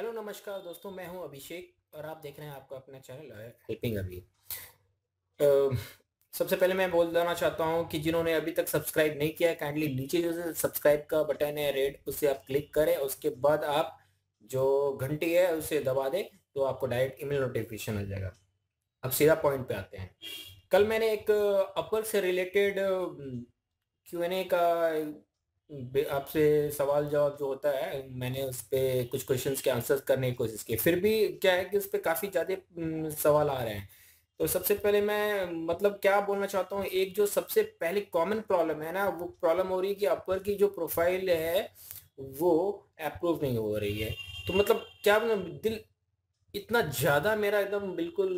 Hello नमस्कार दोस्तों मैं हूं अभिषेक और आप देख रहे हैं आपका अपना चैनल हेल्पिंग अभी सबसे पहले मैं बोल देना चाहता हूं कि जिन्होंने अभी तक सब्सक्राइब नहीं किया है काइंडली नीचे जो सब्सक्राइब का बटन है रेड उसे आप क्लिक करें उसके बाद आप जो घंटी है उसे दबा दें तो आपको डायरेक्ट ईमेल नोटिफिकेशन आ जाएगा अब सीधा पॉइंट पे आते हैं कल मैंने एक अपर से रिलेटेड क्यू एन ए का आपसे सवाल जवाब जो होता है मैंने उस पर कुछ क्वेश्चन के आंसर करने की कोशिश की फिर भी क्या है कि उस पर काफ़ी ज़्यादा सवाल आ रहे हैं तो सबसे पहले मैं मतलब क्या बोलना चाहता हूँ एक जो सबसे पहले कॉमन प्रॉब्लम है ना वो प्रॉब्लम हो रही है कि अपर की जो प्रोफाइल है वो अप्रूव नहीं हो रही है तो मतलब क्या मतलब दिल इतना ज़्यादा मेरा एकदम बिल्कुल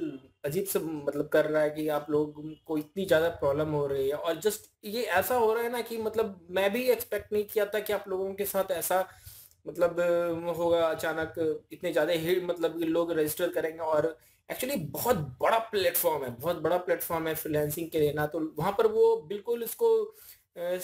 अजीब से मतलब कर रहा है कि आप लोग को इतनी ज्यादा प्रॉब्लम हो रही है और जस्ट ये ऐसा हो रहा है ना कि मतलब मैं भी एक्सपेक्ट नहीं किया था कि आप लोगों के साथ ऐसा मतलब होगा अचानक इतने ज्यादा हिट मतलब लोग रजिस्टर करेंगे और एक्चुअली बहुत बड़ा प्लेटफॉर्म है बहुत बड़ा प्लेटफॉर्म है फ्रीलैंसिंग के लिए ना तो वहां पर वो बिल्कुल इसको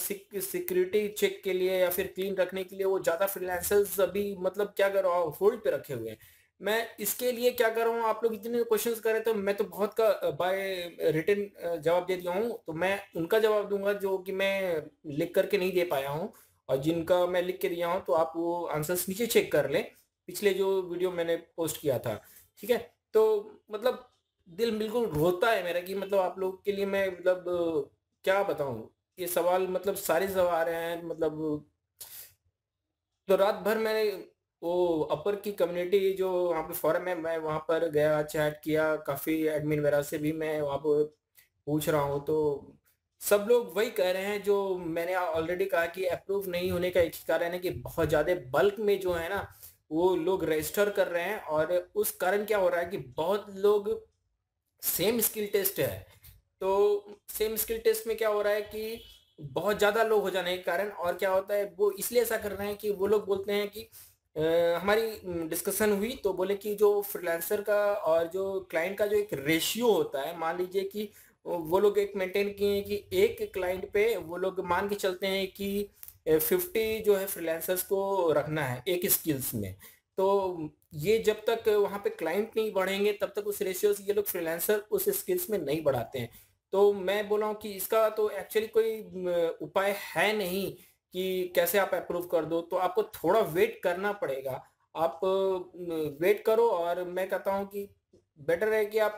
सिक्योरिटी चेक के लिए या फिर क्लीन रखने के लिए वो ज्यादा फ्रीलैंसर्स अभी मतलब क्या कर रहा होल्ड पे रखे हुए हैं मैं इसके लिए क्या कर रहा हूँ आप लोग इतने क्वेश्चन कर रहे थे मैं तो बहुत का बाय रिटर्न जवाब दे दिया हूँ तो मैं उनका जवाब दूंगा जो कि मैं लिख करके नहीं दे पाया हूँ और जिनका मैं लिख के दिया हूँ तो आप वो आंसर्स नीचे चेक कर लें पिछले जो वीडियो मैंने पोस्ट किया था ठीक है तो मतलब दिल बिल्कुल रोता है मेरा कि मतलब आप लोग के लिए मैं मतलब क्या बताऊँ ये सवाल मतलब सारे सवाल आ रहे हैं मतलब तो रात भर मैंने वो अपर की कम्युनिटी जो वहाँ पे फॉरम है मैं वहाँ पर गया चैट किया काफ़ी एडमिन वगैरह से भी मैं वहाँ पर पूछ रहा हूँ तो सब लोग वही कह रहे हैं जो मैंने ऑलरेडी कहा कि अप्रूव नहीं होने का एक ही कारण है कि बहुत ज़्यादा बल्क में जो है ना वो लोग रजिस्टर कर रहे हैं और उस कारण क्या हो रहा है कि बहुत लोग सेम स्किल टेस्ट है तो सेम स्किल टेस्ट में क्या हो रहा है कि बहुत ज़्यादा लोग हो जाने के कारण और क्या होता है वो इसलिए ऐसा कर रहे हैं कि वो लोग बोलते हैं कि हमारी डिस्कशन हुई तो बोले कि जो फ्रीलांसर का और जो क्लाइंट का जो एक रेशियो होता है मान लीजिए कि वो लोग एक मेंटेन किए हैं कि एक क्लाइंट पे वो लोग मान के चलते हैं कि फिफ्टी जो है फ्रीलांसर्स को रखना है एक स्किल्स में तो ये जब तक वहाँ पे क्लाइंट नहीं बढ़ेंगे तब तक उस रेशियो से ये लोग फ्रीलांसर उस स्किल्स में नहीं बढ़ाते हैं तो मैं बोला हूँ कि इसका तो एक्चुअली कोई उपाय है नहीं कि कैसे आप अप्रूव कर दो तो आपको थोड़ा वेट करना पड़ेगा आप वेट करो और मैं कहता हूँ कि बेटर है कि आप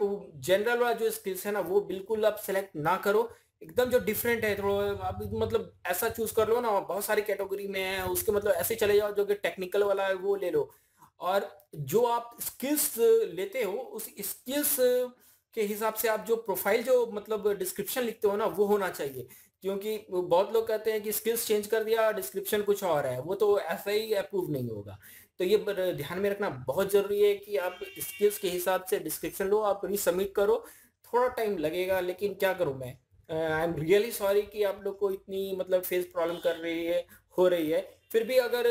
जनरल वाला जो स्किल्स है ना वो बिल्कुल आप सेलेक्ट ना करो एकदम जो डिफरेंट है थोड़ा आप मतलब ऐसा चूज कर लो ना बहुत सारी कैटेगरी में है उसके मतलब ऐसे चले जाओ जो कि टेक्निकल वाला है वो ले लो और जो आप स्किल्स लेते हो उस स्किल्स के हिसाब से आप जो प्रोफाइल जो मतलब डिस्क्रिप्शन लिखते हो ना वो होना चाहिए क्योंकि बहुत लोग कहते हैं कि स्किल्स चेंज कर दिया डिस्क्रिप्शन कुछ और है वो तो ऐसा ही अप्रूव नहीं होगा तो ये ध्यान में रखना बहुत जरूरी है कि आप स्किल्स के हिसाब से डिस्क्रिप्शन लो आप रिसबमिट करो थोड़ा टाइम लगेगा लेकिन क्या करूँ मैं आई एम रियली सॉरी कि आप लोग को इतनी मतलब फेस प्रॉब्लम कर रही है हो रही है फिर भी अगर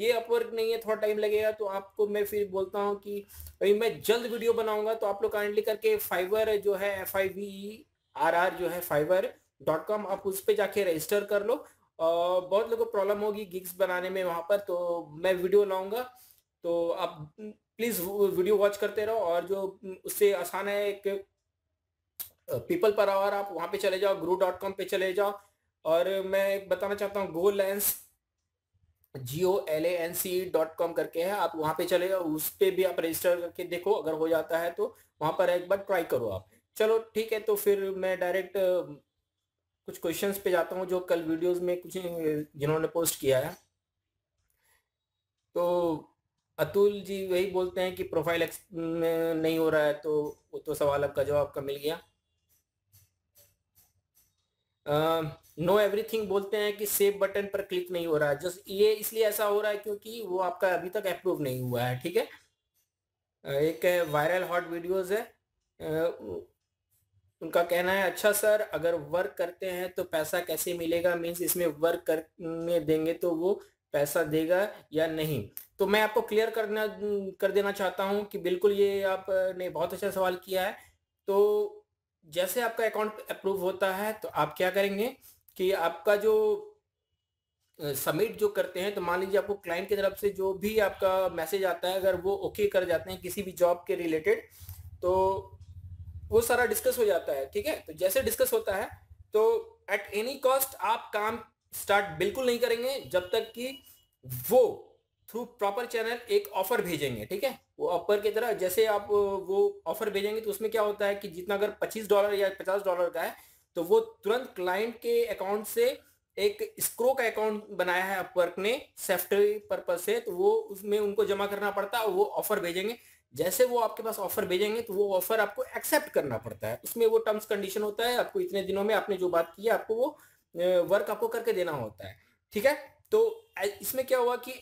ये अपवर्क नहीं है थोड़ा टाइम लगेगा तो आपको मैं फिर बोलता हूँ कि भाई मैं जल्द वीडियो बनाऊंगा तो आप लोग काइंडली करके फाइवर जो है F I V R R जो है फाइवर डॉट कॉम आप उस पर जाके रजिस्टर कर लो और बहुत लोगों को प्रॉब्लम होगी गिग्स बनाने में वहाँ पर तो मैं वीडियो लाऊंगा तो आप प्लीज वीडियो वॉच करते रहो और जो उससे आसान है एक पीपल पर आवर आप वहाँ पे चले जाओ ग्रू डॉट कॉम पर चले जाओ और मैं बताना चाहता हूँ GoLance G O L A N C dot com करके है आप वहां पे चले जाओ उस पर भी आप रजिस्टर करके देखो अगर हो जाता है तो वहां पर एक बार ट्राई करो आप चलो ठीक है तो फिर मैं डायरेक्ट कुछ क्वेश्चंस पे जाता हूँ जो कल वीडियोस में कुछ जिन्होंने पोस्ट किया है तो अतुल जी वही बोलते हैं कि प्रोफाइल नहीं हो रहा है तो वो तो सवाल आपका जवाब का मिल गया नो uh, एवरीथिंग बोलते हैं कि सेव बटन पर क्लिक नहीं हो रहा है जस्ट ये इसलिए ऐसा हो रहा है क्योंकि वो आपका अभी तक अप्रूव नहीं हुआ है ठीक है एक वायरल हॉट वीडियोस है उनका कहना है अच्छा सर अगर वर्क करते हैं तो पैसा कैसे मिलेगा मीन्स इसमें वर्क करने देंगे तो वो पैसा देगा या नहीं तो मैं आपको क्लियर करना कर देना चाहता हूं कि बिल्कुल ये आपने बहुत अच्छा सवाल किया है तो जैसे आपका अकाउंट अप्रूव होता है तो आप क्या करेंगे कि आपका जो सबमिट जो करते हैं तो मान लीजिए आपको क्लाइंट की तरफ से जो भी आपका मैसेज आता है अगर वो ओके कर जाते हैं किसी भी जॉब के रिलेटेड तो वो सारा डिस्कस हो जाता है ठीक है तो जैसे डिस्कस होता है तो एट एनी कॉस्ट आप काम स्टार्ट बिल्कुल नहीं करेंगे जब तक कि वो थ्रू प्रॉपर चैनल एक ऑफर भेजेंगे ठीक है वो ऑफर की तरह जैसे आप वो ऑफर भेजेंगे तो उसमें क्या होता है कि जितना अगर 25 डॉलर या 50 डॉलर का है तो वो तुरंत क्लाइंट के अकाउंट से एक स्क्रो का अकाउंट बनाया है अपवर्क ने सेफ्टी पर्पज से तो वो उसमें उनको जमा करना पड़ता है वो ऑफर भेजेंगे जैसे वो आपके पास ऑफर भेजेंगे तो वो ऑफर आपको एक्सेप्ट करना पड़ता है उसमें वो टर्म्स कंडीशन होता है आपको इतने दिनों में आपने जो बात की है आपको वो वर्क आपको करके देना होता है ठीक है तो इसमें क्या हुआ कि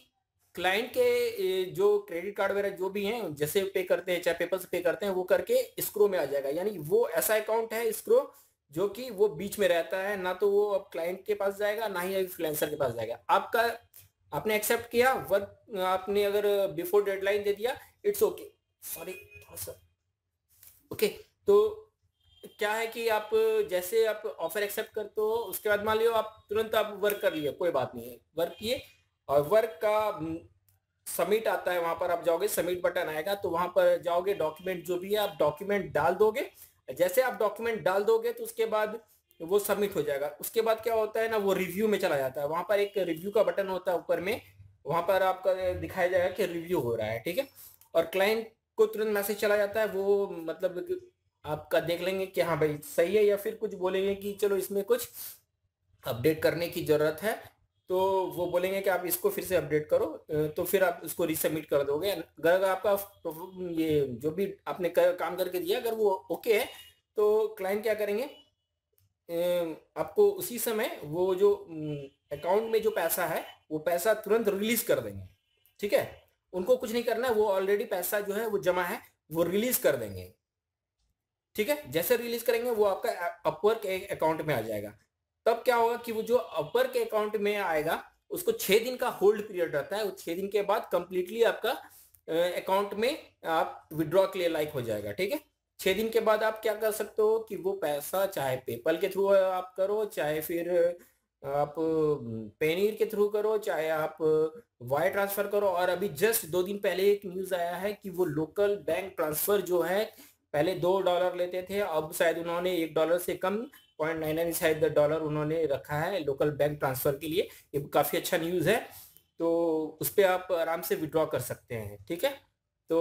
क्लाइंट के जो क्रेडिट कार्ड वगैरह जो भी हैं जैसे पे करते हैं चाहे पेपर से पे करते हैं वो करके स्क्रो में आ जाएगा यानी वो ऐसा अकाउंट है स्क्रो जो कि वो बीच में रहता है ना तो वो अब क्लाइंट के पास जाएगा ना ही फ्रीलांसर के पास जाएगा आपका आपने एक्सेप्ट किया वर्क आपने अगर बिफोर डेडलाइन दे दिया it's okay okay. Sorry okay तो क्या है कि आप जैसे आप ऑफर एक्सेप्ट करते हो उसके बाद मान लियो आप तुरंत आप वर्क कर लिए कोई बात नहीं है वर्क किए और वर्क का सबमिट हम्म, आता है वहां पर आप जाओगे सबमिट बटन आएगा तो वहां पर जाओगे डॉक्यूमेंट जो भी है आप डॉक्यूमेंट डाल दोगे जैसे आप डॉक्यूमेंट डाल दोगे तो उसके बाद वो सबमिट हो जाएगा उसके बाद क्या होता है ना वो रिव्यू में चला जाता है वहां पर एक रिव्यू का बटन होता है ऊपर में वहां पर आपका दिखाया जाएगा कि रिव्यू हो रहा है ठीक है और क्लाइंट को तुरंत मैसेज चला जाता है वो मतलब आपका देख लेंगे कि हाँ भाई सही है या फिर कुछ बोलेंगे कि चलो इसमें कुछ अपडेट करने की ज़रूरत है तो वो बोलेंगे कि आप इसको फिर से अपडेट करो तो फिर आप उसको रिसबमिट कर दोगे अगर आपका ये जो भी आपने कर, काम करके दिया अगर वो ओके है तो क्लाइंट क्या करेंगे आपको उसी समय वो जो अकाउंट में जो पैसा है वो पैसा तुरंत रिलीज कर देंगे ठीक है उनको कुछ नहीं करना है वो ऑलरेडी पैसा जो है वो जमा है वो रिलीज कर देंगे ठीक है जैसे रिलीज करेंगे वो आपका के अकाउंट में आ जाएगा तब क्या होगा कि वो जो के अकाउंट में आएगा उसको छह दिन का होल्ड पीरियड रहता है छह दिन के बाद कंप्लीटली आपका अकाउंट में आप विड्रॉ के लिए लाइक हो जाएगा ठीक है छह दिन के बाद आप क्या कर सकते हो कि वो पैसा चाहे पेपल के थ्रू आप करो चाहे फिर आप पेनीर के थ्रू करो चाहे आप वायर ट्रांसफर करो और अभी जस्ट दो दिन पहले एक न्यूज आया है कि वो लोकल बैंक ट्रांसफर जो है पहले दो डॉलर लेते थे अब शायद उन्होंने एक डॉलर से कम पॉइंट नाइन नाइन शायद डॉलर उन्होंने रखा है लोकल बैंक ट्रांसफर के लिए ये काफी अच्छा न्यूज है तो उस पर आप आराम से विड्रॉ कर सकते हैं ठीक है तो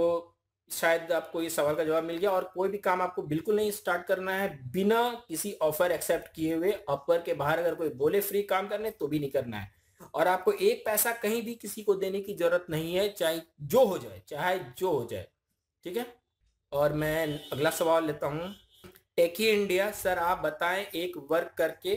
शायद आपको ये सवाल का जवाब मिल गया और कोई भी काम आपको बिल्कुल नहीं स्टार्ट करना है बिना किसी ऑफर एक्सेप्ट किए हुए अपर के बाहर अगर कोई बोले फ्री काम करने तो भी नहीं करना है और आपको एक पैसा कहीं भी किसी को देने की जरूरत नहीं है चाहे जो हो जाए चाहे जो हो जाए ठीक है और मैं अगला सवाल लेता हूँ टेकी इंडिया सर आप बताएं एक वर्क करके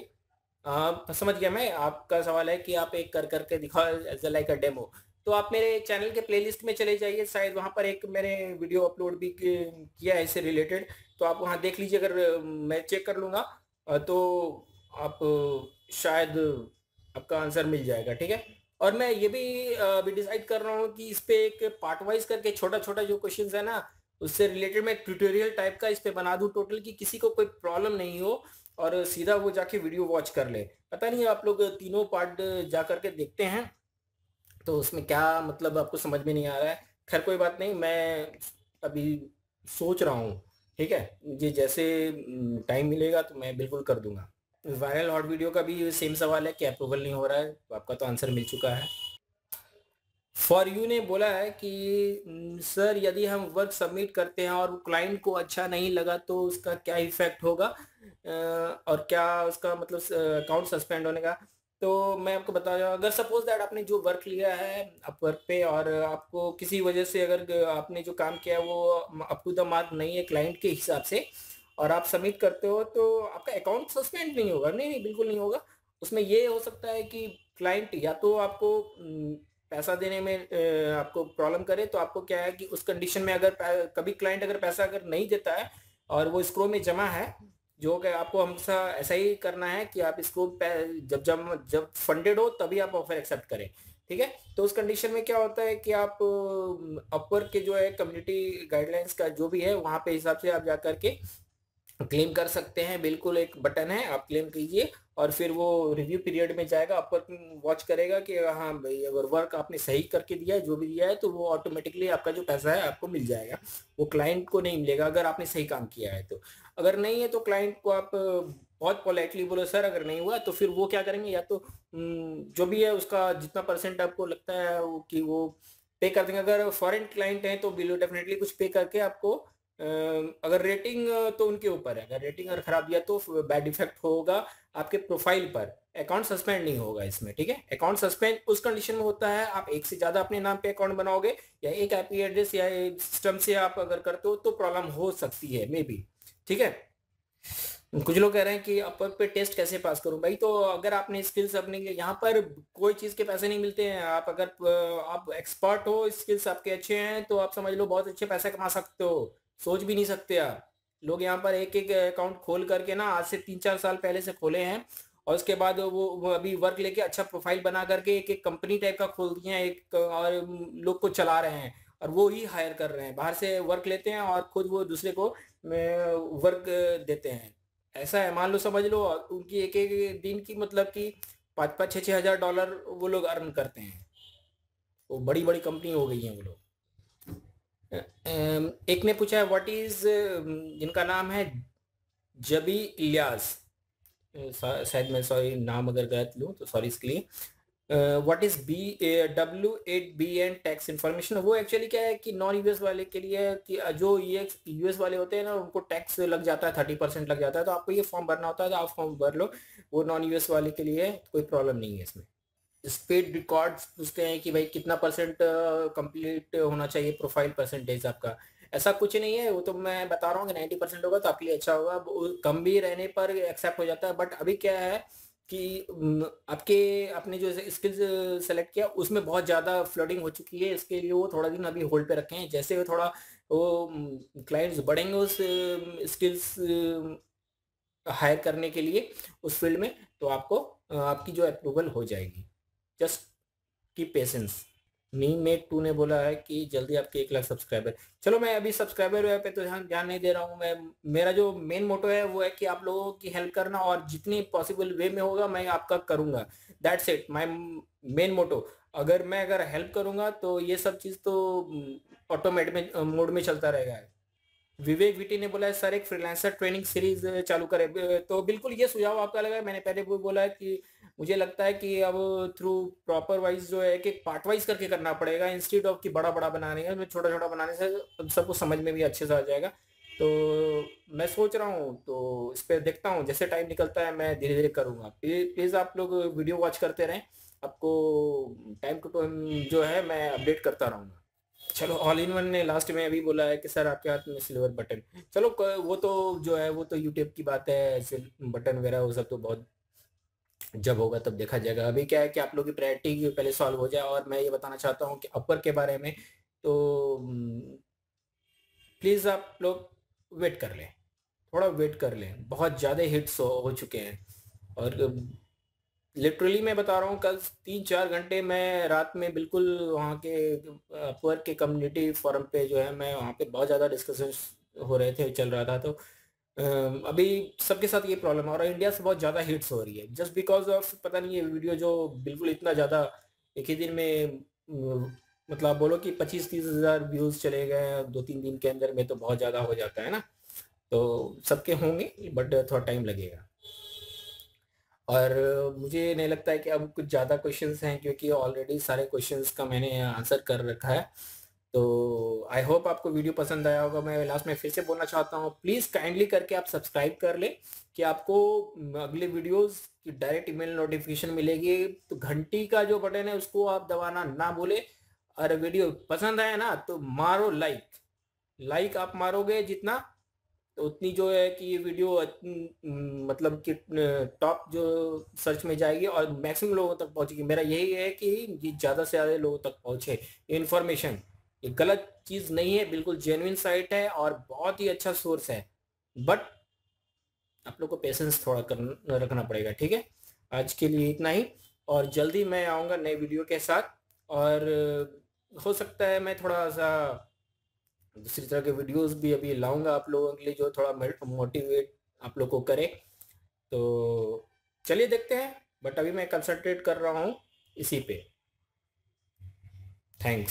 आ, समझ गया मैं आपका सवाल है कि आप एक कर करके दिखाओ लाइक अ डेमो तो आप मेरे चैनल के प्लेलिस्ट में चले जाइए शायद वहाँ पर एक मैंने वीडियो अपलोड भी किया है इससे रिलेटेड तो आप वहाँ देख लीजिए अगर मैं चेक कर लूँगा तो आप शायद आपका आंसर मिल जाएगा ठीक है और मैं ये भी अभी डिसाइड कर रहा हूँ कि इस पर एक पार्ट वाइज करके छोटा छोटा जो क्वेश्चन है ना उससे रिलेटेड मैं ट्यूटोरियल टाइप का इस पर बना दूँ टोटल कि किसी को कोई प्रॉब्लम नहीं हो और सीधा वो जाके वीडियो वॉच कर ले पता नहीं आप लोग तीनों पार्ट जा करके देखते हैं तो उसमें क्या मतलब आपको समझ में नहीं आ रहा है खैर कोई बात नहीं मैं अभी सोच रहा हूँ ठीक है ये जैसे टाइम हम्म, मिलेगा तो मैं बिल्कुल कर दूंगा वायरल हॉट वीडियो का भी सेम सवाल है कि अप्रूवल नहीं हो रहा है तो आपका तो आंसर मिल चुका है फॉर यू ने बोला है कि सर हम्म, यदि हम वर्क सबमिट करते हैं और क्लाइंट को अच्छा नहीं लगा तो उसका क्या इफेक्ट होगा और क्या उसका मतलब अकाउंट सस्पेंड होने का तो मैं आपको बता रहा अगर सपोज दैट आपने जो वर्क लिया है अपवर्क पे और आपको किसी वजह से अगर आपने जो काम किया है वो अप टू द मार्क नहीं है क्लाइंट के हिसाब से और आप सबमिट करते हो तो आपका अकाउंट सस्पेंड नहीं होगा नहीं नहीं बिल्कुल नहीं होगा उसमें ये हो सकता है कि क्लाइंट या तो आपको पैसा देने में आपको प्रॉब्लम करे तो आपको क्या है कि उस कंडीशन में अगर कभी क्लाइंट अगर पैसा अगर नहीं देता है और वो स्क्रो में जमा है जो कि आपको हमेशा ऐसा ही करना है कि आप इसको जब जब जब फंडेड हो तभी आप ऑफर एक्सेप्ट करें ठीक है तो उस कंडीशन में क्या होता है कि आप अपवर के जो है कम्युनिटी गाइडलाइंस का जो भी है वहाँ पे हिसाब से आप जा करके क्लेम कर सकते हैं बिल्कुल एक बटन है आप क्लेम कीजिए और फिर वो रिव्यू पीरियड में जाएगा अपवर वॉच करेगा कि हाँ भाई अगर वर्क आपने सही करके दिया है जो भी दिया है तो वो ऑटोमेटिकली आपका जो पैसा है आपको मिल जाएगा वो क्लाइंट को नहीं मिलेगा अगर आपने सही काम किया है तो अगर नहीं है तो क्लाइंट को आप बहुत पोलाइटली बोलो सर अगर नहीं हुआ तो फिर वो क्या करेंगे या तो हम्म, जो भी है उसका जितना परसेंट आपको लगता है वो कि वो पे कर देंगे अगर फॉरेन क्लाइंट है तो बिलो डेफिनेटली कुछ पे करके आपको अगर रेटिंग तो उनके ऊपर है अगर रेटिंग अगर खराब दिया तो बैड इफेक्ट होगा आपके प्रोफाइल पर अकाउंट सस्पेंड नहीं होगा इसमें ठीक है अकाउंट सस्पेंड उस कंडीशन में होता है आप एक से ज्यादा अपने नाम पे अकाउंट बनाओगे या एक आईपी एड्रेस या सिस्टम से आप अगर करते हो तो प्रॉब्लम हो सकती है मे बी ठीक है कुछ लोग कह रहे हैं कि अपर पे टेस्ट कैसे पास करूं भाई तो अगर आपने स्किल्स अपने यहाँ पर कोई चीज़ के पैसे नहीं मिलते हैं आप अगर आप एक्सपर्ट हो स्किल्स आपके अच्छे हैं तो आप समझ लो बहुत अच्छे पैसे कमा सकते हो सोच भी नहीं सकते आप लोग यहाँ पर एक एक अकाउंट खोल करके ना आज से तीन चार साल पहले से खोले हैं और उसके बाद वो, वो अभी वर्क लेके अच्छा प्रोफाइल बना करके एक एक कंपनी टाइप का खोल दिए हैं एक और लोग को चला रहे हैं और वो ही हायर कर रहे हैं बाहर से वर्क लेते हैं और खुद वो दूसरे को में वर्क देते हैं ऐसा है मान लो समझ लो उनकी एक एक दिन की मतलब कि पाँच पाँच छः छः हज़ार डॉलर वो लोग अर्न करते हैं वो बड़ी बड़ी कंपनी हो गई हैं वो लोग एक ने पूछा है व्हाट इज़ जिनका नाम है जबी इलियास शायद मैं सॉरी नाम अगर गलत लूँ तो सॉरी इसके लिए what is B W eight B N tax information वो एक्चुअली क्या है कि नॉन यूएस वाले के लिए कि uh, जो ये यूएस वाले होते हैं ना उनको टैक्स लग जाता है थर्टी परसेंट लग जाता है तो आपको ये फॉर्म भरना होता है तो आप फॉर्म भर लो वो नॉन यूएस वाले के लिए कोई प्रॉब्लम नहीं है इसमें स्पीड रिकॉर्ड्स पूछते हैं कि भाई कितना परसेंट कंप्लीट uh, होना चाहिए प्रोफाइल परसेंटेज आपका ऐसा कुछ नहीं है वो तो मैं बता रहा हूँ कि नाइन्टी परसेंट होगा तो आपके लिए अच्छा होगा कम भी रहने पर एक्सेप्ट हो जाता है बट अभी क्या है कि आपके आपने जो स्किल्स सेलेक्ट किया उसमें बहुत ज़्यादा फ्लडिंग हो चुकी है इसके लिए वो थोड़ा दिन अभी होल्ड पे रखे हैं जैसे वो थोड़ा वो क्लाइंट्स बढ़ेंगे उस स्किल्स हायर करने के लिए उस फील्ड में तो आपको आपकी जो अप्रूवल हो जाएगी जस्ट की पेशेंस नीम मेट टू ने बोला है कि जल्दी आपके एक लाख सब्सक्राइबर चलो मैं अभी सब्सक्राइबर पे तो ध्यान ध्यान नहीं दे रहा हूँ मैं मेरा जो मेन मोटो है वो है कि आप लोगों की हेल्प करना और जितनी पॉसिबल वे में होगा मैं आपका करूंगा that's it my main motto अगर मैं अगर हेल्प करूंगा तो ये सब चीज़ तो ऑटोमेट mm, में मोड में चलता रहेगा विवेक विटी ने बोला है सर एक फ्रीलांसर ट्रेनिंग सीरीज चालू करें तो बिल्कुल ये सुझाव आपका लगा है मैंने पहले भी बोला है कि मुझे लगता है कि अब थ्रू प्रॉपर वाइज जो है कि पार्ट वाइज करके करना पड़ेगा इंस्टीट्यूट ऑफ की बड़ा बड़ा बनाने का छोटा छोटा बनाने से सबको समझ में भी अच्छे से आ जाएगा तो मैं सोच रहा हूँ तो इस पर देखता हूँ जैसे टाइम निकलता है मैं धीरे धीरे करूँगा प्लीज़ आप लोग वीडियो वॉच करते रहें आपको टाइम टू टाइम जो है मैं अपडेट करता रहूँगा चलो ऑल इन वन ने लास्ट में अभी बोला है कि सर आपके हाथ में सिल्वर बटन चलो वो तो जो है वो तो यूट्यूब की बात है बटन वगैरह वो सब तो बहुत जब होगा तब देखा जाएगा अभी क्या है कि आप लोग की प्रायोरिटी पहले सॉल्व हो जाए और मैं ये बताना चाहता हूँ कि अपर के बारे में तो प्लीज़ हम्म, आप लोग वेट कर लें थोड़ा वेट कर लें बहुत ज़्यादा हिट्स हो, हो चुके हैं और लिटरली मैं बता रहा हूँ कल तीन चार घंटे मैं रात में बिल्कुल वहाँ के अपवर्क के कम्युनिटी फोरम पे जो है मैं वहाँ पे बहुत ज़्यादा डिस्कशन हो रहे थे चल रहा था तो अभी सबके साथ ये प्रॉब्लम है और इंडिया से बहुत ज़्यादा हिट्स हो रही है जस्ट बिकॉज ऑफ पता नहीं ये वीडियो जो बिल्कुल इतना ज़्यादा एक ही दिन में मतलब बोलो कि पच्चीस तीस हज़ार व्यूज़ चले गए दो तीन दिन के अंदर में तो बहुत ज़्यादा हो जाता है ना तो सबके होंगे बट थोड़ा टाइम लगेगा और मुझे नहीं लगता है कि अब कुछ ज़्यादा क्वेश्चंस हैं क्योंकि ऑलरेडी सारे क्वेश्चंस का मैंने आंसर कर रखा है तो आई होप आपको वीडियो पसंद आया होगा मैं लास्ट में फिर से बोलना चाहता हूँ प्लीज़ काइंडली करके आप सब्सक्राइब कर लें कि आपको अगले वीडियोस की डायरेक्ट ईमेल नोटिफिकेशन मिलेगी तो घंटी का जो बटन है उसको आप दबाना ना भूले और वीडियो पसंद आया ना तो मारो लाइक लाइक आप मारोगे जितना तो उतनी जो है कि ये वीडियो मतलब कि टॉप जो सर्च में जाएगी और मैक्सिमम लोगों तक पहुंचेगी मेरा यही है कि ये ज़्यादा से ज़्यादा लोगों तक पहुंचे इन्फॉर्मेशन ये गलत चीज़ नहीं है बिल्कुल जेनविन साइट है और बहुत ही अच्छा सोर्स है बट आप लोग को पेशेंस थोड़ा कर, रखना पड़ेगा ठीक है आज के लिए इतना ही और जल्दी मैं आऊँगा नए वीडियो के साथ और हो सकता है मैं थोड़ा सा दूसरी तरह के वीडियोस भी अभी लाऊंगा आप लोगों के लिए जो थोड़ा मोटिवेट आप लोग को करे तो चलिए देखते हैं बट अभी मैं कंसंट्रेट कर रहा हूँ इसी पे थैंक्स